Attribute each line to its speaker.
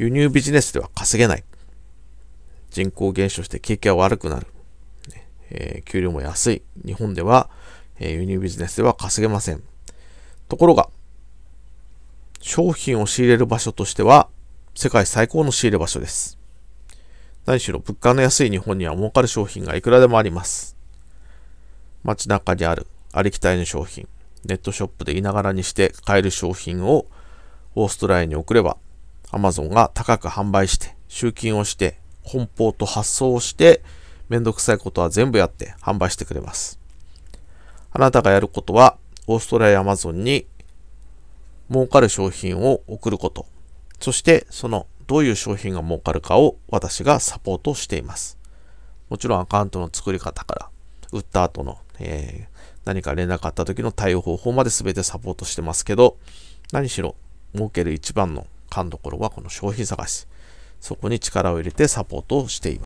Speaker 1: 輸入ビジネスでは稼げない。人口減少して景気は悪くなる。えー、給料も安い。日本では、えー、輸入ビジネスでは稼げません。ところが、商品を仕入れる場所としては、世界最高の仕入れ場所です。何しろ物価の安い日本には儲かる商品がいくらでもあります。街中にあるありきたりの商品、ネットショップでいながらにして買える商品をオーストラリアに送ればアマゾンが高く販売して、集金をして、梱包と発送をして、めんどくさいことは全部やって販売してくれます。あなたがやることは、オーストラリアアマゾンに儲かる商品を送ること、そしてそのどういう商品が儲かるかを私がサポートしています。もちろんアカウントの作り方から、売った後の、えー、何か連絡あった時の対応方法まで全てサポートしてますけど、何しろ儲ける一番の勘どころはこの商品探し。そこに力を入れてサポートをしています。